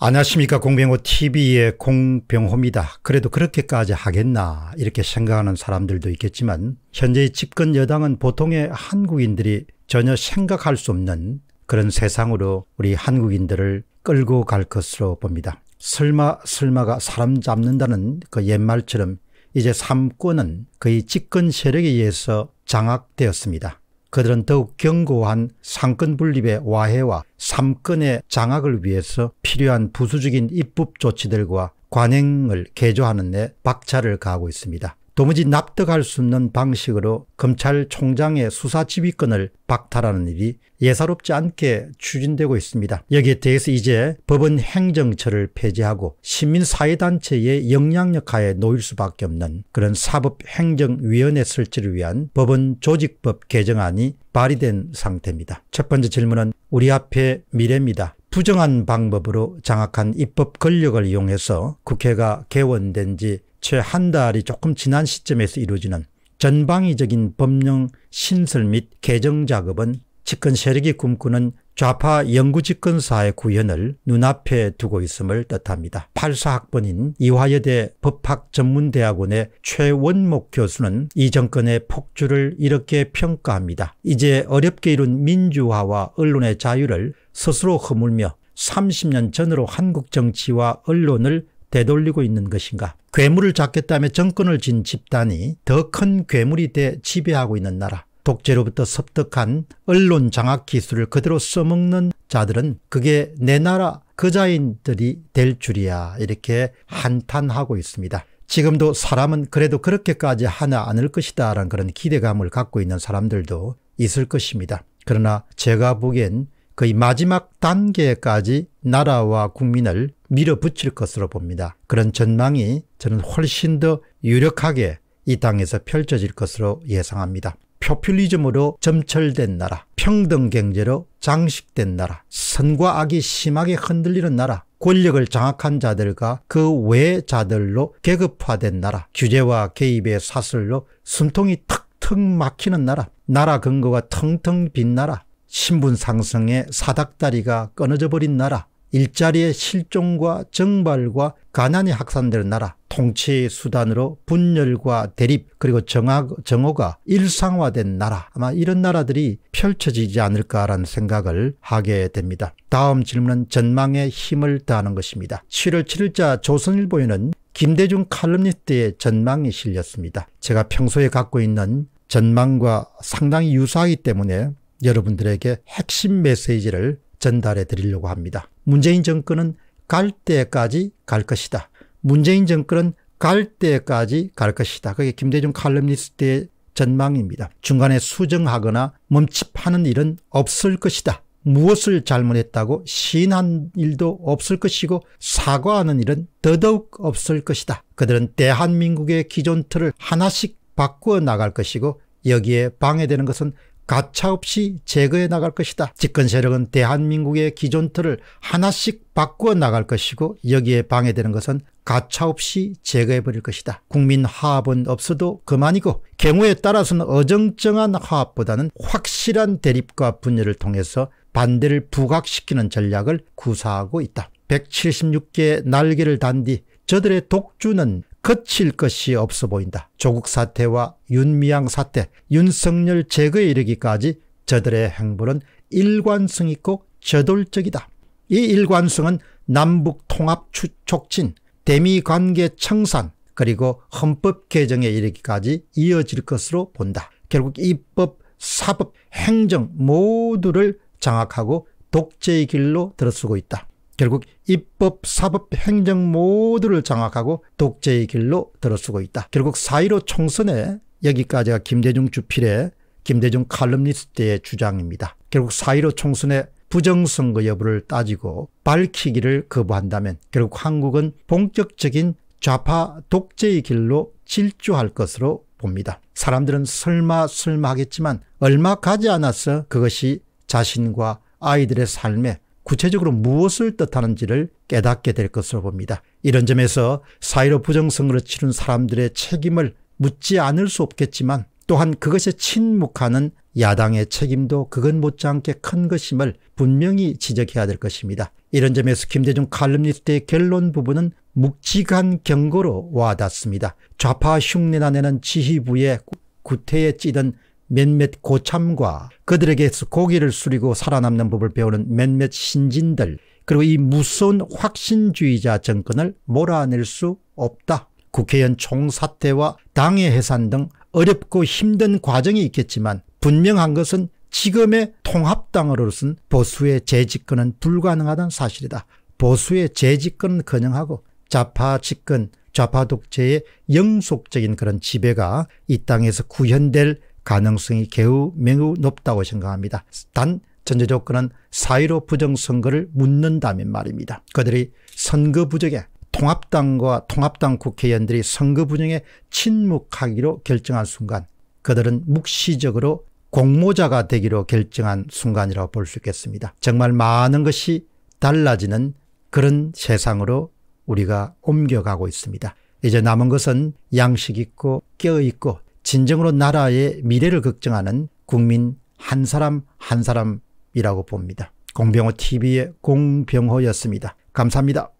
안녕하십니까 공병호 TV의 공병호입니다. 그래도 그렇게까지 하겠나 이렇게 생각하는 사람들도 있겠지만 현재의 집권 여당은 보통의 한국인들이 전혀 생각할 수 없는 그런 세상으로 우리 한국인들을 끌고 갈 것으로 봅니다. 설마 설마가 사람 잡는다는 그 옛말처럼 이제 삼권은 거의 집권 세력에 의해서 장악되었습니다. 그들은 더욱 견고한 상권 분립의 와해와 삼권의 장악을 위해서 필요한 부수적인 입법 조치들과 관행을 개조하는 데 박차를 가하고 있습니다. 도무지 납득할 수 없는 방식으로 검찰총장의 수사 지휘권을 박탈하는 일이 예사롭지 않게 추진되고 있습니다. 여기에 대해서 이제 법은 행정처를 폐지하고 시민사회단체의 영향력 하에 놓일 수밖에 없는 그런 사법행정위원회 설치를 위한 법은 조직법 개정안이 발의된 상태입니다. 첫 번째 질문은 우리 앞에 미래입니다. 부정한 방법으로 장악한 입법 권력을 이용해서 국회가 개원된 지 채한 달이 조금 지난 시점에서 이루어지는 전방위적인 법령 신설 및 개정 작업은 집권 세력이 꿈꾸는 좌파 영구집권사의 구현을 눈앞에 두고 있음을 뜻합니다. 8사학번인 이화여대 법학전문대학원의 최원목 교수는 이 정권의 폭주를 이렇게 평가합니다. 이제 어렵게 이룬 민주화와 언론의 자유를 스스로 허물며 30년 전으로 한국 정치와 언론을 되돌리고 있는 것인가? 괴물을 잡겠다며 정권을 진 집단이 더 큰 괴물이 돼 지배하고 있는 나라. 독재로부터 섭득한 언론 장악 기술을 그대로 써먹는 자들은 그게 내 나라 그자인들이 될 줄이야 이렇게 한탄하고 있습니다. 지금도 사람은 그래도 그렇게까지 하나 않을 것이다 라는 그런 기대감을 갖고 있는 사람들도 있을 것입니다. 그러나 제가 보기엔 거의 마지막 단계까지 나라와 국민을 밀어붙일 것으로 봅니다. 그런 전망이 저는 훨씬 더 유력하게 이 땅에서 펼쳐질 것으로 예상합니다. 표퓰리즘으로 점철된 나라, 평등 경제로 장식된 나라, 선과 악이 심하게 흔들리는 나라, 권력을 장악한 자들과 그 외 자들로 계급화된 나라, 규제와 개입의 사슬로 숨통이 턱턱 막히는 나라, 나라 근거가 텅텅 빈 나라, 신분 상승의 사닥다리가 끊어져 버린 나라, 일자리의 실종과 정발과 가난이 확산되는 나라, 통치의 수단으로 분열과 대립 그리고 정하, 정오가 일상화된 나라 아마 이런 나라들이 펼쳐지지 않을까라는 생각을 하게 됩니다. 다음 질문은 전망에 힘을 다하는 것입니다. 7월 7일자 조선일보에는 김대중 칼럼니스트의 전망이 실렸습니다. 제가 평소에 갖고 있는 전망과 상당히 유사하기 때문에 여러분들에게 핵심 메시지를 전달해 드리려고 합니다. 문재인 정권은 갈 때까지 갈 것이다. 문재인 정권은 갈 때까지 갈 것이다. 그게 김대중 칼럼니스트의 전망입니다. 중간에 수정하거나 멈칫하는 일은 없을 것이다. 무엇을 잘못했다고 시인한 일도 없을 것이고 사과하는 일은 더더욱 없을 것이다. 그들은 대한민국의 기존 틀을 하나씩 바꾸어 나갈 것이고 여기에 방해되는 것은 가차없이 제거해 나갈 것이다. 집권 세력은 대한민국의 기존 틀을 하나씩 바꾸어 나갈 것이고 여기에 방해되는 것은 가차없이 제거해버릴 것이다. 국민 화합은 없어도 그만이고 경우에 따라서는 어정쩡한 화합보다는 확실한 대립과 분열을 통해서 반대를 부각시키는 전략을 구사하고 있다. 176개의 날개를 단 뒤 저들의 독주는 거칠 것이 없어 보인다. 조국 사태와 윤미향 사태, 윤석열 제거에 이르기까지 저들의 행보는 일관성 있고 저돌적이다. 이 일관성은 남북 통합 촉진, 대미 관계 청산, 그리고 헌법 개정에 이르기까지 이어질 것으로 본다. 결국 입법, 사법, 행정 모두를 장악하고 독재의 길로 들어서고 있다. 결국 입법, 사법, 행정 모두를 장악하고 독재의 길로 들어서고 있다. 결국 4.15 총선에 여기까지가 김대중 주필의 김대중 칼럼니스트의 주장입니다. 결국 4.15 총선의 부정선거 여부를 따지고 밝히기를 거부한다면 결국 한국은 본격적인 좌파 독재의 길로 질주할 것으로 봅니다. 사람들은 설마 설마 하겠지만 얼마 가지 않아서 그것이 자신과 아이들의 삶에 구체적으로 무엇을 뜻하는지를 깨닫게 될 것으로 봅니다. 이런 점에서 사회로 부정선거를 치른 사람들의 책임을 묻지 않을 수 없겠지만 또한 그것에 침묵하는 야당의 책임도 그건 못지않게 큰 것임을 분명히 지적해야 될 것입니다. 이런 점에서 김대중 칼럼니스트의 결론 부분은 묵직한 경고로 와닿습니다. 좌파 흉내나내는 지휘부의 구태에 찌든 몇몇 고참과 그들에게서 고기를 수리고 살아남는 법을 배우는 몇몇 신진들 그리고 이 무서운 확신주의자 정권을 몰아낼 수 없다. 국회의원 총사퇴와 당의 해산 등 어렵고 힘든 과정이 있겠지만 분명한 것은 지금의 통합당으로서는 보수의 재집권은 불가능하다는 사실이다. 보수의 재집권은 커녕하고 좌파 집권, 좌파 독재의 영속적인 그런 지배가 이 땅에서 구현될 가능성이 개우 매우 높다고 생각합니다. 단 전제 조건은 사의로 부정선거를 묻는다면 말입니다. 그들이 선거 부정에 통합당과 통합당 국회의원들이 선거 부정에 침묵하기로 결정한 순간 그들은 묵시적으로 공모자가 되기로 결정한 순간이라고 볼 수 있겠습니다. 정말 많은 것이 달라지는 그런 세상으로 우리가 옮겨가고 있습니다. 이제 남은 것은 양식 있고 깨있고 진정으로 나라의 미래를 걱정하는 국민 한 사람 한 사람이라고 봅니다. 공병호 TV의 공병호였습니다. 감사합니다.